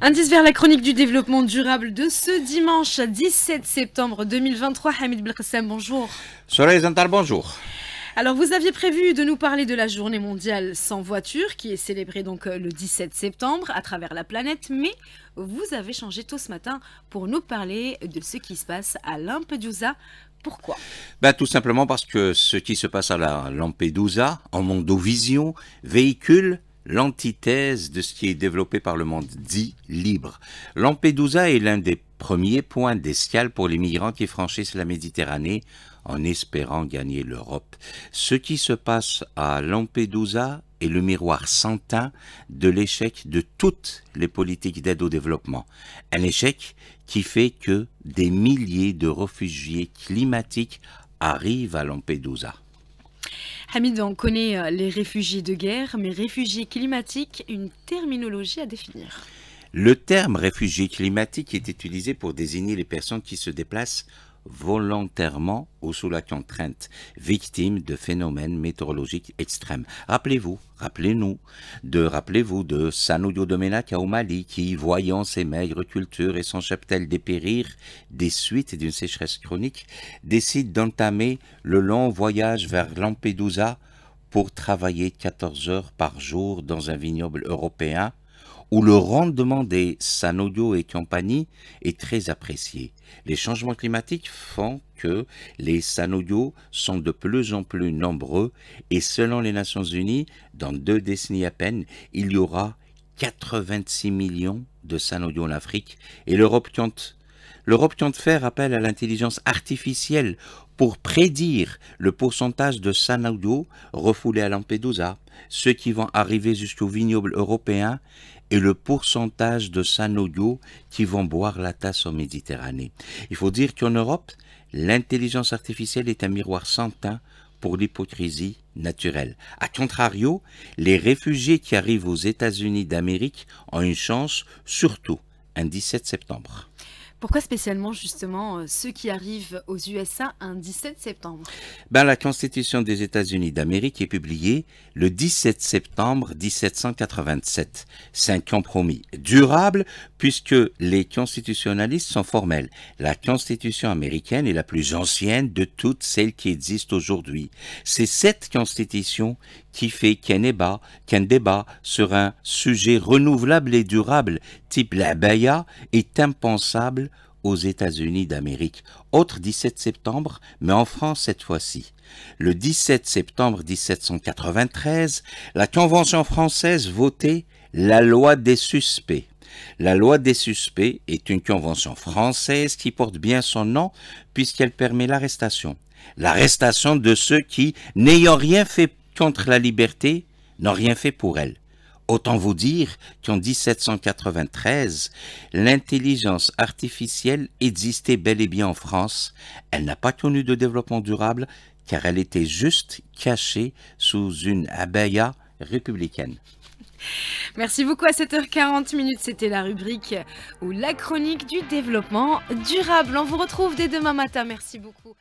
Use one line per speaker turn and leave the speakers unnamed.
Indice vers la chronique du développement durable de ce dimanche 17 septembre 2023. Hamid Belkhassam, bonjour.
Soleil Zantar, bonjour.
Alors, vous aviez prévu de nous parler de la journée mondiale sans voiture, qui est célébrée donc euh, le 17 septembre à travers la planète, mais vous avez changé tôt ce matin pour nous parler de ce qui se passe à Lampedusa. Pourquoi
ben, Tout simplement parce que ce qui se passe à Lampedusa, en Mondovision, véhicule l'antithèse de ce qui est développé par le monde dit libre. Lampedusa est l'un des premiers points d'escale pour les migrants qui franchissent la Méditerranée en espérant gagner l'Europe. Ce qui se passe à Lampedusa est le miroir sans de l'échec de toutes les politiques d'aide au développement. Un échec qui fait que des milliers de réfugiés climatiques arrivent à Lampedusa.
Hamid on connaît euh, les réfugiés de guerre, mais réfugiés climatiques, une terminologie à définir.
Le terme réfugié climatique est utilisé pour désigner les personnes qui se déplacent volontairement ou sous la contrainte, victimes de phénomènes météorologiques extrêmes. Rappelez-vous, rappelez-nous de, rappelez-vous de Sanudo au Mali qui, voyant ses maigres cultures et son cheptel dépérir des suites d'une sécheresse chronique, décide d'entamer le long voyage vers Lampedusa pour travailler 14 heures par jour dans un vignoble européen où le rendement des Sanodio et compagnie est très apprécié. Les changements climatiques font que les Sanodio sont de plus en plus nombreux et selon les Nations Unies, dans deux décennies à peine, il y aura 86 millions de Sanodio en Afrique et l'Europe compte L'Europe tient de faire appel à l'intelligence artificielle pour prédire le pourcentage de Sanaudo refoulé à Lampedusa, ceux qui vont arriver jusqu'au vignoble européen et le pourcentage de Sanaudo qui vont boire la tasse en Méditerranée. Il faut dire qu'en Europe, l'intelligence artificielle est un miroir sans teint pour l'hypocrisie naturelle. A contrario, les réfugiés qui arrivent aux États-Unis d'Amérique ont une chance, surtout un 17 septembre.
Pourquoi spécialement justement euh, ceux qui arrivent aux USA un 17 septembre
ben, La Constitution des États-Unis d'Amérique est publiée le 17 septembre 1787. C'est un compromis durable puisque les constitutionnalistes sont formels. La Constitution américaine est la plus ancienne de toutes celles qui existent aujourd'hui. C'est cette Constitution qui fait qu'un débat, débat sur un sujet renouvelable et durable, type la est impensable aux États-Unis d'Amérique. Autre 17 septembre, mais en France cette fois-ci. Le 17 septembre 1793, la Convention française votait la loi des suspects. La loi des suspects est une convention française qui porte bien son nom puisqu'elle permet l'arrestation. L'arrestation de ceux qui, n'ayant rien fait contre la liberté, n'ont rien fait pour elle. Autant vous dire qu'en 1793, l'intelligence artificielle existait bel et bien en France. Elle n'a pas connu de développement durable car elle était juste cachée sous une abaya républicaine.
Merci beaucoup à 7h40 minutes. C'était la rubrique ou la chronique du développement durable. On vous retrouve dès demain matin. Merci beaucoup.